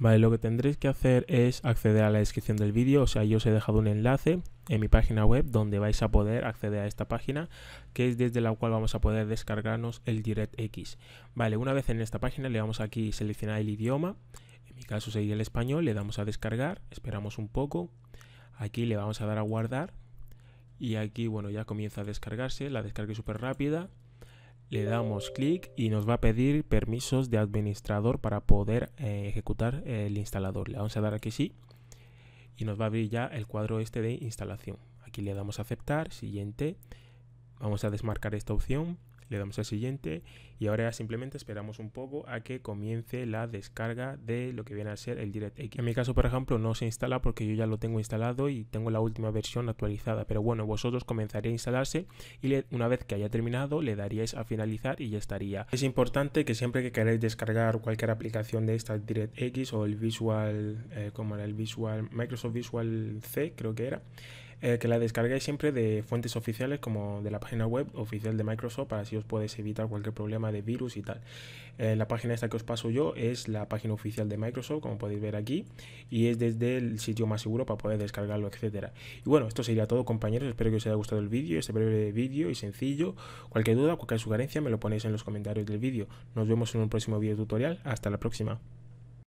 Vale, lo que tendréis que hacer es acceder a la descripción del vídeo, o sea, yo os he dejado un enlace en mi página web donde vais a poder acceder a esta página, que es desde la cual vamos a poder descargarnos el DirectX. Vale, una vez en esta página le vamos aquí a seleccionar el idioma, en mi caso sería el español, le damos a descargar, esperamos un poco, aquí le vamos a dar a guardar y aquí, bueno, ya comienza a descargarse, la descarga es súper rápida. Le damos clic y nos va a pedir permisos de administrador para poder eh, ejecutar el instalador. Le vamos a dar aquí sí y nos va a abrir ya el cuadro este de instalación. Aquí le damos a aceptar, siguiente. Vamos a desmarcar esta opción le damos al siguiente y ahora simplemente esperamos un poco a que comience la descarga de lo que viene a ser el DirectX. En mi caso, por ejemplo, no se instala porque yo ya lo tengo instalado y tengo la última versión actualizada, pero bueno, vosotros comenzaréis a instalarse y una vez que haya terminado le daríais a finalizar y ya estaría. Es importante que siempre que queráis descargar cualquier aplicación de esta DirectX o el Visual, eh, como era el Visual, Microsoft Visual C creo que era, eh, que la descarguéis siempre de fuentes oficiales como de la página web oficial de Microsoft para así os podéis evitar cualquier problema de virus y tal. Eh, la página esta que os paso yo es la página oficial de Microsoft, como podéis ver aquí, y es desde el sitio más seguro para poder descargarlo, etcétera. Y bueno, esto sería todo, compañeros. Espero que os haya gustado el vídeo, este breve vídeo y sencillo. Cualquier duda, cualquier sugerencia me lo ponéis en los comentarios del vídeo. Nos vemos en un próximo vídeo tutorial. Hasta la próxima.